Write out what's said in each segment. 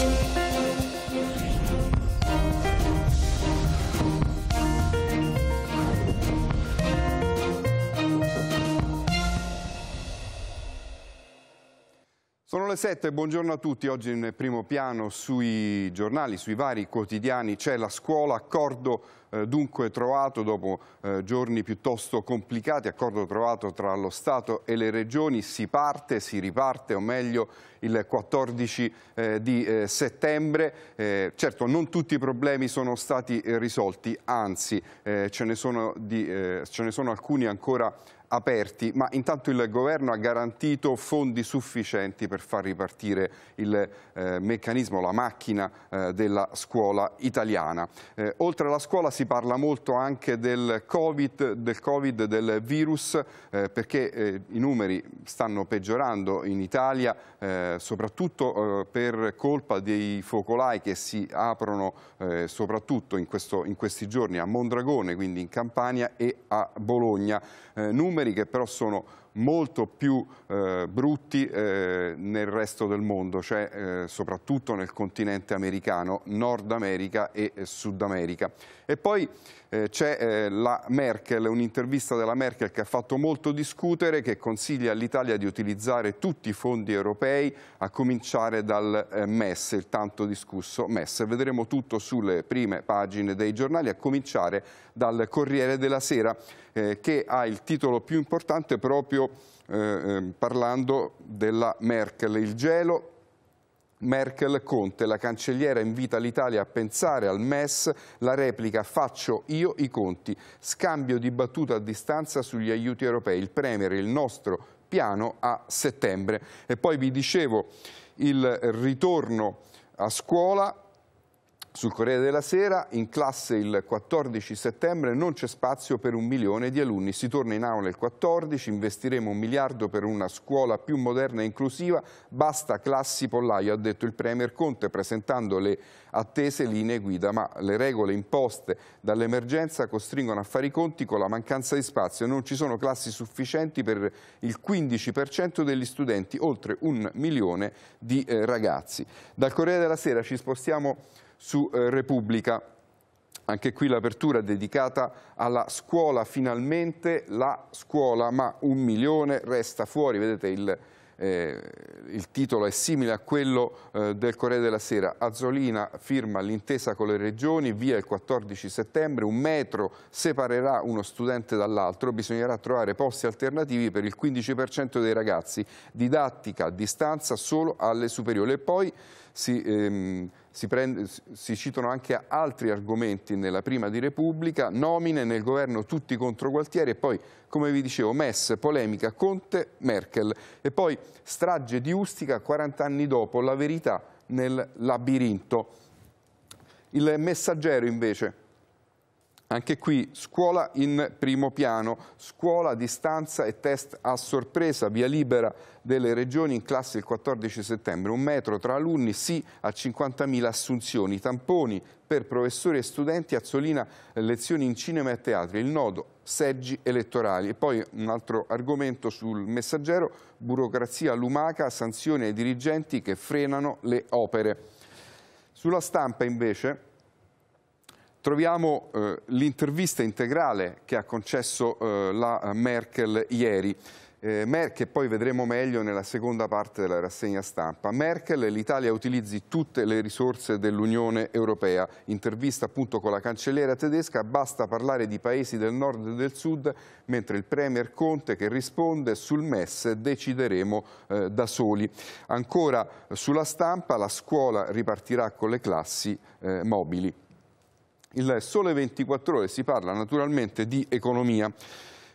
心。Sono le 7, buongiorno a tutti. Oggi in primo piano sui giornali, sui vari quotidiani c'è la scuola, accordo eh, dunque trovato dopo eh, giorni piuttosto complicati, accordo trovato tra lo Stato e le regioni, si parte, si riparte o meglio il 14 eh, di eh, settembre. Eh, certo non tutti i problemi sono stati eh, risolti, anzi ce ne sono, di, ce ne sono alcuni ancora aperti, ma intanto il governo ha garantito fondi sufficienti per far ripartire il eh, meccanismo, la macchina eh, della scuola italiana. Eh, oltre alla scuola si parla molto anche del Covid, del, COVID, del virus, eh, perché eh, i numeri stanno peggiorando in Italia, eh, soprattutto per colpa dei focolai che si aprono soprattutto in, questo, in, questi giorni a Mondragone, quindi in Campania e a Bologna. numeri numeri che però sono molto più eh, brutti eh, nel resto del mondo, cioè eh, soprattutto nel continente americano, Nord America e eh, Sud America. E poi eh, c'è eh, la Merkel, un'intervista della Merkel che ha fatto molto discutere, che consiglia all'Italia di utilizzare tutti i fondi europei, a cominciare dal MES, il tanto discusso MES. Vedremo tutto sulle prime pagine dei giornali, a cominciare dal Corriere della Sera, che ha il titolo più importante proprio eh, ehm, parlando della Merkel. Il gelo Merkel Conte, la cancelliera invita l'Italia a pensare al MES, la replica faccio io i conti, scambio di battuta a distanza sugli aiuti europei, il Premier, il nostro piano a settembre. E poi vi dicevo il ritorno a scuola sul Corriere della Sera, in classe il 14 settembre non c'è spazio per un milione di alunni. Si torna in aula il 14, investiremo un miliardo per una scuola più moderna e inclusiva, basta classi pollaio, ha detto il Premier Conte presentando le attese linee guida, ma le regole imposte dall'emergenza costringono a fare i conti con la mancanza di spazio. Non ci sono classi sufficienti per il 15% degli studenti, oltre un milione di eh, ragazzi. Dal Corriere della Sera ci spostiamo su eh, Repubblica. Anche qui l'apertura dedicata alla scuola, finalmente la scuola, ma un milione resta fuori, vedete il, eh, il titolo è simile a quello eh, del Corriere della Sera. Azzolina firma l'intesa con le regioni, via il 14 settembre, un metro separerà uno studente dall'altro, bisognerà trovare posti alternativi per il 15% dei ragazzi, didattica a distanza solo alle superiori. E poi si, ehm, si, prende, si, citano anche altri argomenti nella prima di Repubblica, nomine nel governo tutti contro Gualtieri e poi, come vi dicevo, MES, polemica, Conte, Merkel e poi strage di Ustica 40 anni dopo, la verità nel labirinto. Il messaggero invece anche qui scuola in primo piano, scuola a distanza e test a sorpresa, via libera delle regioni in classe il 14 settembre, un metro tra alunni sì a 50.000 assunzioni, tamponi per professori e studenti, Azzolina lezioni in cinema e teatri, il nodo seggi elettorali. E poi un altro argomento sul messaggero, burocrazia lumaca, sanzioni ai dirigenti che frenano le opere. Sulla stampa invece troviamo eh, l'intervista integrale che ha concesso eh, la Merkel ieri. Eh, che poi vedremo meglio nella seconda parte della rassegna stampa. Merkel, l'Italia utilizzi tutte le risorse dell'Unione Europea. Intervista appunto con la cancelliera tedesca, basta parlare di paesi del nord e del sud, mentre il Premier Conte che risponde sul MES decideremo eh, da soli. Ancora eh, sulla stampa la scuola ripartirà con le classi eh, mobili. Il Sole 24 Ore si parla naturalmente di economia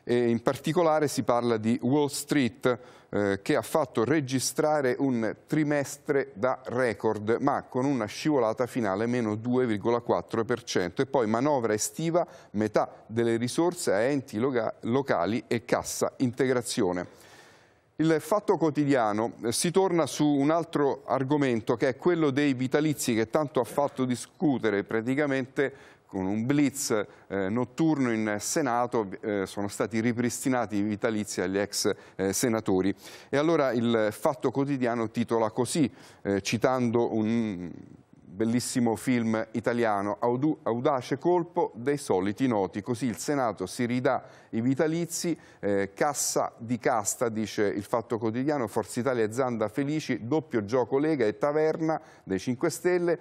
e in particolare si parla di Wall Street eh, che ha fatto registrare un trimestre da record ma con una scivolata finale meno 2,4% e poi manovra estiva metà delle risorse a enti locali e cassa integrazione. Il fatto quotidiano eh, si torna su un altro argomento che è quello dei vitalizi che tanto ha fatto discutere praticamente con un blitz eh, notturno in Senato eh, sono stati ripristinati i vitalizi agli ex eh, senatori. E allora il Fatto Quotidiano titola così, eh, citando un bellissimo film italiano, audace colpo dei soliti noti, così il Senato si ridà i vitalizi, eh, cassa di casta, dice il Fatto Quotidiano, Forza Italia e Zanda felici, doppio gioco Lega e Taverna dei 5 Stelle,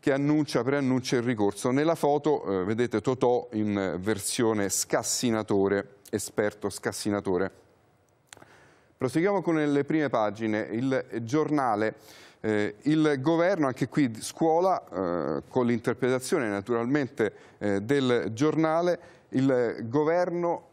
che annuncia, preannuncia il ricorso. Nella foto eh, vedete Totò in versione scassinatore, esperto scassinatore. Proseguiamo con le prime pagine. Il giornale eh, il governo, anche qui scuola, eh, con l'interpretazione naturalmente eh, del giornale, il governo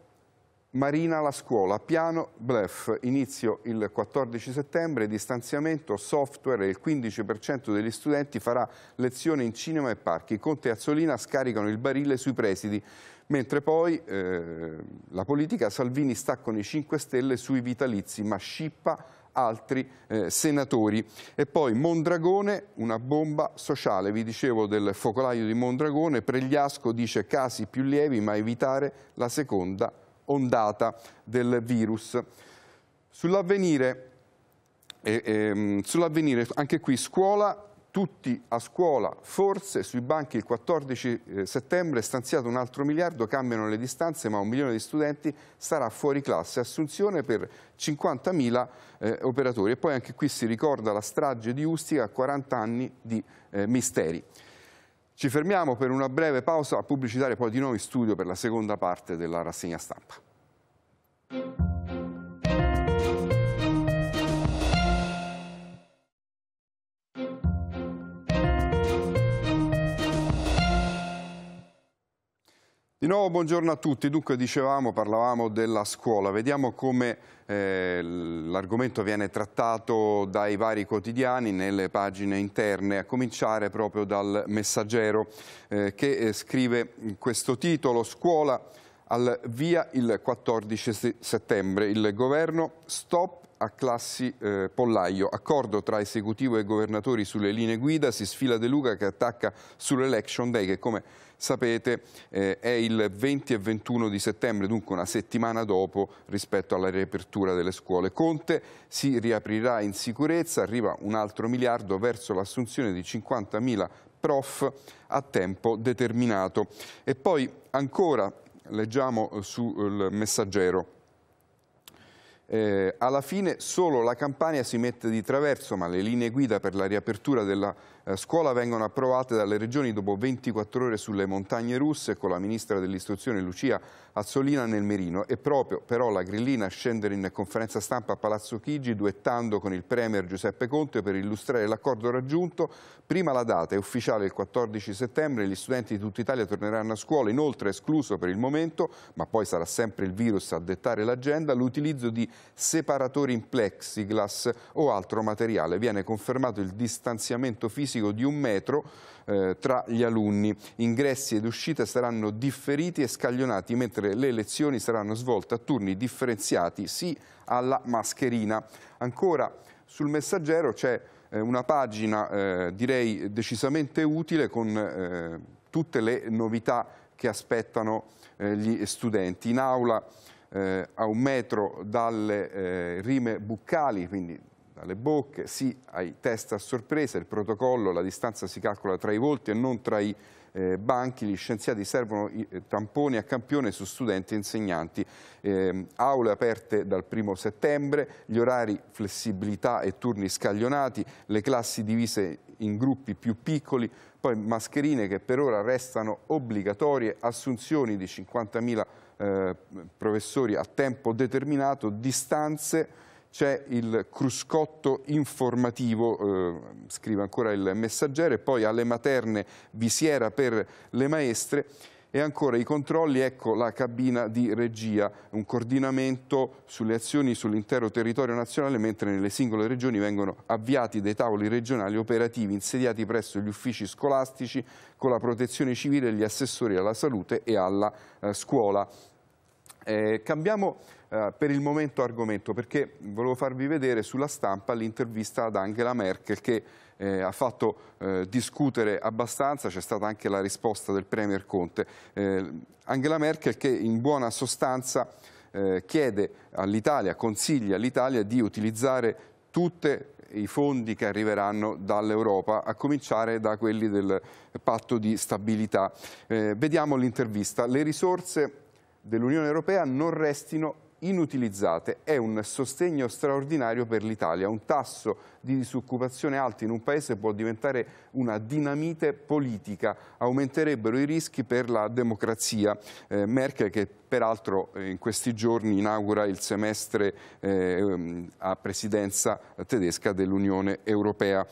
Marina la scuola, piano blef, inizio il 14 settembre, distanziamento, software e il 15% degli studenti farà lezione in cinema e parchi. Conte e Azzolina scaricano il barile sui presidi, mentre poi eh, la politica Salvini sta con i 5 Stelle sui vitalizi, ma scippa altri eh, senatori. E poi Mondragone, una bomba sociale, vi dicevo del focolaio di Mondragone, Pregliasco dice casi più lievi ma evitare la seconda ondata del virus. Sull'avvenire, eh, eh, sull anche qui scuola tutti a scuola, forse sui banchi il 14 eh, settembre è stanziato un altro miliardo, cambiano le distanze ma un milione di studenti sarà fuori classe, assunzione per 50.000 eh, operatori e poi anche qui si ricorda la strage di Ustica, a 40 anni di eh, misteri. Ci fermiamo per una breve pausa a pubblicitare poi di nuovo in studio per la seconda parte della rassegna stampa. Di nuovo buongiorno a tutti, dunque dicevamo, parlavamo della scuola, vediamo come eh, l'argomento viene trattato dai vari quotidiani nelle pagine interne, a cominciare proprio dal messaggero eh, che eh, scrive questo titolo Scuola al via il 14 settembre, il governo stop a classi eh, pollaio. Accordo tra esecutivo e governatori sulle linee guida, si sfila De Luca che attacca sull'Election Day che come sapete eh, è il 20 e 21 di settembre, dunque una settimana dopo rispetto alla riapertura delle scuole. Conte si riaprirà in sicurezza, arriva un altro miliardo verso l'assunzione di 50.000 prof a tempo determinato. E poi ancora leggiamo sul messaggero eh, alla fine solo la Campania si mette di traverso, ma le linee guida per la riapertura della eh, scuola vengono approvate dalle regioni dopo 24 ore sulle montagne russe con la ministra dell'istruzione Lucia Azzolina nel Merino e proprio però la grillina a scendere in conferenza stampa a Palazzo Chigi duettando con il premier Giuseppe Conte per illustrare l'accordo raggiunto. Prima la data è ufficiale il 14 settembre, gli studenti di tutta Italia torneranno a scuola, inoltre è escluso per il momento, ma poi sarà sempre il virus a dettare l'agenda, l'utilizzo di separatori in plexiglass o altro materiale. Viene confermato il distanziamento fisico fisico di un metro eh, tra gli alunni. Ingressi ed uscite saranno differiti e scaglionati, mentre le lezioni saranno svolte a turni differenziati, sì alla mascherina. Ancora sul messaggero c'è eh, una pagina, eh, direi, decisamente utile con eh, tutte le novità che aspettano eh, gli studenti. In aula eh, a un metro dalle rime buccali, quindi dalle bocche, sì ai test a sorpresa, il protocollo, la distanza si calcola tra i volti e non tra i eh, banchi, gli scienziati servono i, eh, tamponi a campione su studenti e insegnanti, eh, aule aperte dal primo settembre, gli orari flessibilità e turni scaglionati, le classi divise in gruppi più piccoli, poi mascherine che per ora restano obbligatorie, assunzioni di 50.000 eh, professori a tempo determinato, distanze c'è il cruscotto informativo, eh, scrive ancora il messaggero, e poi alle materne visiera per le maestre e ancora i controlli, ecco la cabina di regia, un coordinamento sulle azioni sull'intero territorio nazionale, mentre nelle singole regioni vengono avviati dei tavoli regionali operativi insediati presso gli uffici scolastici con la protezione civile e gli assessori alla salute e alla eh, scuola. Eh, cambiamo eh, per il momento argomento perché volevo farvi vedere sulla stampa l'intervista ad Angela Merkel che eh, ha fatto eh, discutere abbastanza, c'è stata anche la risposta del Premier Conte. Eh, Angela Merkel che in buona sostanza eh, chiede all'Italia, consiglia all'Italia di utilizzare tutti i fondi che arriveranno dall'Europa, a cominciare da quelli del patto di stabilità. vediamo l'intervista. Le risorse dell'Unione Europea non restino inutilizzate. È un sostegno straordinario per l'Italia. Un tasso di disoccupazione alto in un paese può diventare una dinamite politica. Aumenterebbero i rischi per la democrazia. Eh, Merkel, che peraltro eh, in questi giorni inaugura il semestre eh, ehm, a presidenza tedesca dell'Unione Europea.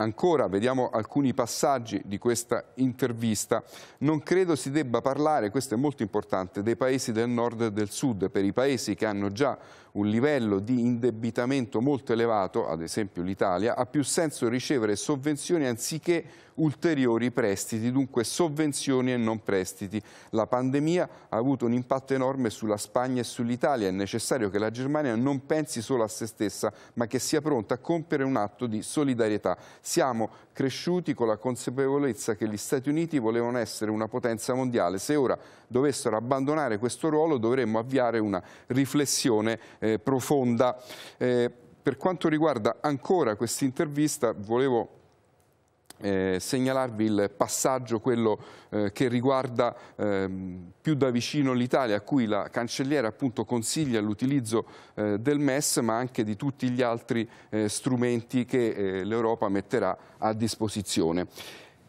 Ancora, vediamo alcuni passaggi di questa intervista. Non credo si debba parlare, questo è molto importante, dei paesi del nord e del sud. Per i paesi che hanno già un livello di indebitamento molto elevato, ad esempio l'Italia, ha più senso ricevere sovvenzioni anziché ulteriori prestiti, dunque sovvenzioni e non prestiti. La pandemia ha avuto un impatto enorme sulla Spagna e sull'Italia, è necessario che la Germania non pensi solo a se stessa, ma che sia pronta a compiere un atto di solidarietà. Siamo cresciuti con la consapevolezza che gli Stati Uniti volevano essere una potenza mondiale. Se ora dovessero abbandonare questo ruolo dovremmo avviare una riflessione eh, profonda. Eh, per quanto riguarda ancora questa intervista, volevo eh, segnalarvi il passaggio, quello eh, che riguarda ehm, più da vicino l'Italia, a cui la cancelliera appunto consiglia l'utilizzo eh, del MES, ma anche di tutti gli altri eh, strumenti che eh, l'Europa metterà a disposizione.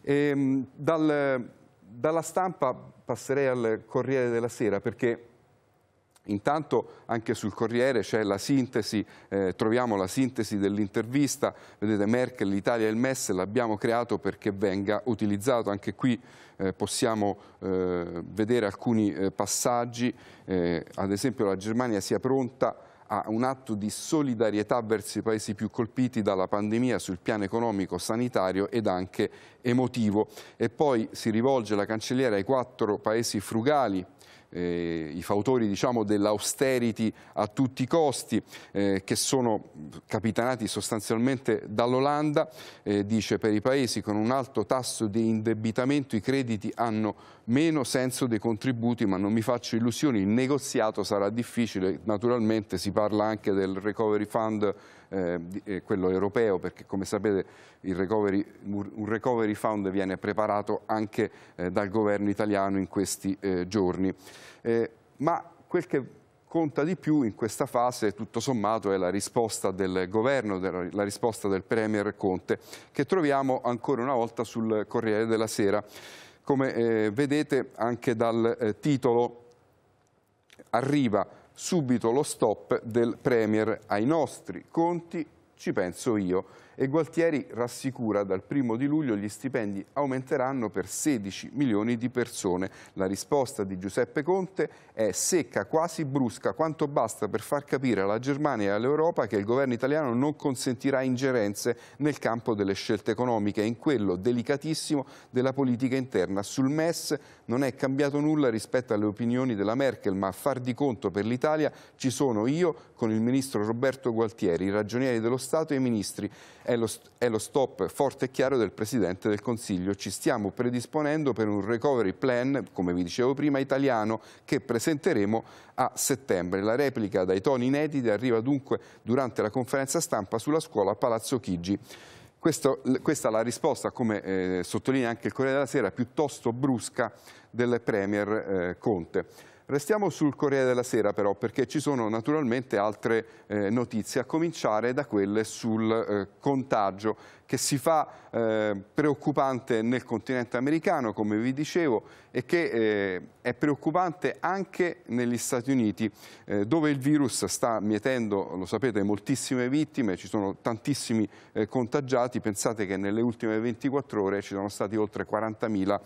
E, ehm, dal, dalla stampa passerei al Corriere della Sera, perché Intanto anche sul Corriere c'è la sintesi, eh, troviamo la sintesi dell'intervista, vedete Merkel, l'Italia e il MES l'abbiamo creato perché venga utilizzato, anche qui eh, possiamo eh, vedere alcuni eh, passaggi, eh, ad esempio la Germania sia pronta a un atto di solidarietà verso i paesi più colpiti dalla pandemia sul piano economico, sanitario ed anche emotivo. E poi si rivolge la cancelliera ai quattro paesi frugali eh, i fautori diciamo, dell'austerity a tutti i costi, eh, che sono capitanati sostanzialmente dall'Olanda, eh, dice per i paesi con un alto tasso di indebitamento i crediti hanno meno senso dei contributi, ma non mi faccio illusioni, il negoziato sarà difficile, naturalmente si parla anche del recovery fund eh, eh, quello europeo, perché come sapete recovery, un recovery fund viene preparato anche eh, dal governo italiano in questi eh, giorni. Eh, ma quel che conta di più in questa fase, tutto sommato, è la risposta del governo, la risposta del Premier Conte, che troviamo ancora una volta sul Corriere della Sera. Come eh, vedete anche dal titolo arriva subito lo stop del Premier ai nostri conti, ci penso io e Gualtieri rassicura dal primo di luglio gli stipendi aumenteranno per 16 milioni di persone. La risposta di Giuseppe Conte è secca, quasi brusca, quanto basta per far capire alla Germania e all'Europa che il governo italiano non consentirà ingerenze nel campo delle scelte economiche, in quello delicatissimo della politica interna. Sul MES non è cambiato nulla rispetto alle opinioni della Merkel, ma a far di conto per l'Italia ci sono io con il ministro Roberto Gualtieri, i ragionieri dello Stato e i ministri. È lo, è lo stop forte e chiaro del Presidente del Consiglio. Ci stiamo predisponendo per un recovery plan, come vi dicevo prima, italiano che presenteremo a settembre. La replica dai toni inediti arriva dunque durante la conferenza stampa sulla scuola a Palazzo Chigi. Questo, questa è la risposta, come eh, sottolinea anche il Corriere della Sera, piuttosto brusca del Premier eh, Conte. Restiamo sul Corriere della Sera però perché ci sono naturalmente altre eh, notizie a cominciare da quelle sul eh, contagio che si fa eh, preoccupante nel continente americano come vi dicevo e che eh, è preoccupante anche negli Stati Uniti eh, dove il virus sta mietendo, lo sapete, moltissime vittime, ci sono tantissimi eh, contagiati, pensate che nelle ultime 24 ore ci sono stati oltre 40.000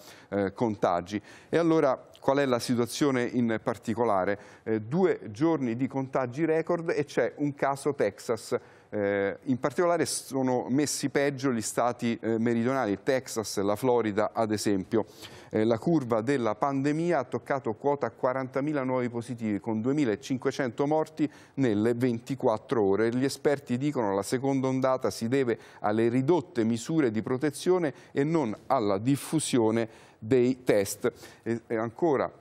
contagi e allora Qual è la situazione in particolare? Eh, due giorni di contagi record e c'è un caso Texas eh, in particolare sono messi peggio gli stati eh, meridionali, Texas, la Florida ad esempio. Eh, la curva della pandemia ha toccato quota 40.000 nuovi positivi con 2.500 morti nelle 24 ore. Gli esperti dicono che la seconda ondata si deve alle ridotte misure di protezione e non alla diffusione dei test. E, e ancora,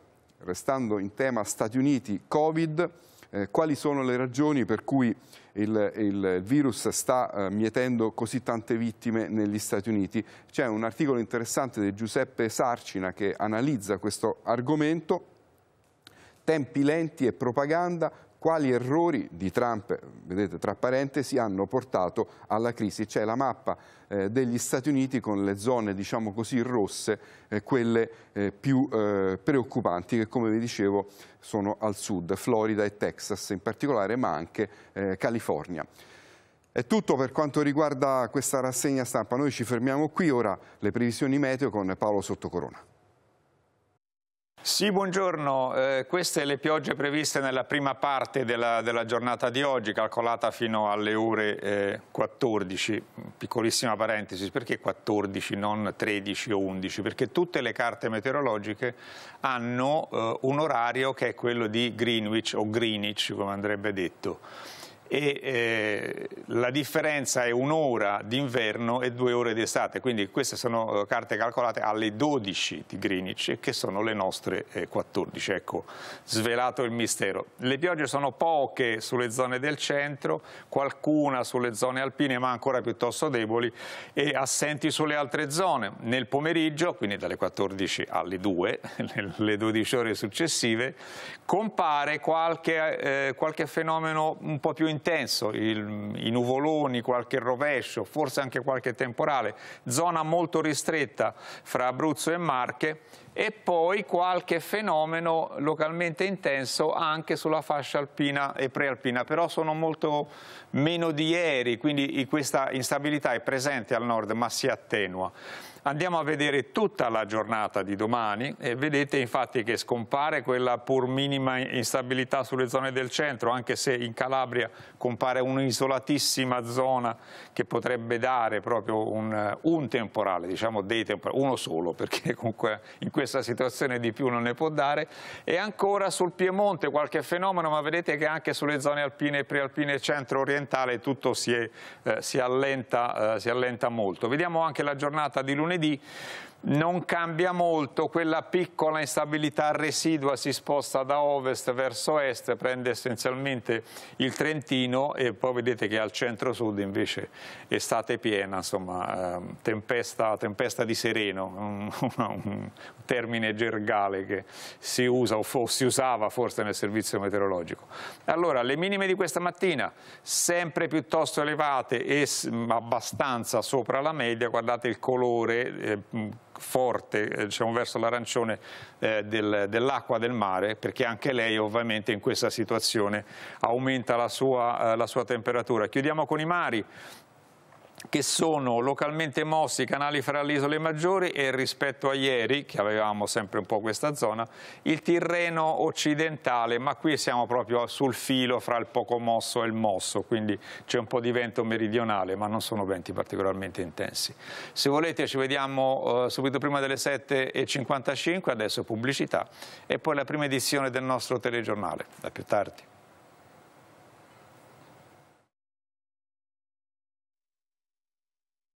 restando in tema Stati Uniti, Covid, eh, quali sono le ragioni per cui il, il virus sta eh, mietendo così tante vittime negli Stati Uniti. C'è un articolo interessante di Giuseppe Sarcina che analizza questo argomento tempi lenti e propaganda, quali errori di Trump, vedete tra parentesi, hanno portato alla crisi. C'è la mappa eh, degli Stati Uniti con le zone, diciamo così, rosse, eh, quelle eh, più eh, preoccupanti che, come vi dicevo, sono al sud, Florida e Texas in particolare, ma anche eh, California. È tutto per quanto riguarda questa rassegna stampa. Noi ci fermiamo qui, ora le previsioni meteo con Paolo Sottocorona. Sì, buongiorno. Eh, queste le piogge previste nella prima parte della, della giornata di oggi, calcolata fino alle ore eh, 14. Piccolissima parentesi, perché 14, non 13 o 11? Perché tutte le carte meteorologiche hanno eh, un orario che è quello di Greenwich o Greenwich, come andrebbe detto e eh, la differenza è un'ora d'inverno e due ore d'estate, quindi queste sono eh, carte calcolate alle 12 di Greenwich che sono le nostre eh, 14, ecco, svelato il mistero. Le piogge sono poche sulle zone del centro, qualcuna sulle zone alpine ma ancora piuttosto deboli e assenti sulle altre zone. Nel pomeriggio, quindi dalle 14 alle 2, nelle 12 ore successive, compare qualche, eh, qualche fenomeno un po' più interessante intenso, il, i nuvoloni, qualche rovescio, forse anche qualche temporale, zona molto ristretta fra Abruzzo e Marche, e poi qualche fenomeno localmente intenso anche sulla fascia alpina e prealpina, però sono molto meno di ieri, quindi questa instabilità è presente al nord ma si attenua. Andiamo a vedere tutta la giornata di domani e vedete infatti che scompare quella pur minima instabilità sulle zone del centro, anche se in Calabria compare un'isolatissima zona che potrebbe dare proprio un, un temporale, diciamo dei temporali, uno solo, perché comunque in questo questa situazione di più non ne può dare e ancora sul Piemonte qualche fenomeno ma vedete che anche sulle zone alpine e prealpine centro-orientale tutto si, è, eh, si, allenta, eh, si allenta molto. Vediamo anche la giornata di lunedì non cambia molto, quella piccola instabilità residua si sposta da ovest verso est, prende essenzialmente il Trentino e poi vedete che al centro-sud invece estate piena, insomma, ehm, tempesta, tempesta di sereno, un, termine gergale che si usa o si usava forse nel servizio meteorologico. Allora, le minime di questa mattina sempre piuttosto elevate e abbastanza sopra la media, guardate il colore, eh, forte eh, diciamo, verso l'arancione eh, del, dell'acqua del mare perché anche lei ovviamente in questa situazione aumenta la sua, eh, la sua temperatura. Chiudiamo con i mari, che sono localmente mossi i canali fra le isole maggiori e rispetto a ieri, che avevamo sempre un po' questa zona, il Tirreno occidentale, ma qui siamo proprio sul filo fra il poco mosso e il mosso, quindi c'è un po' di vento meridionale, ma non sono venti particolarmente intensi. Se volete ci vediamo eh, subito prima delle 7.55, adesso pubblicità, e poi la prima edizione del nostro telegiornale. da più tardi.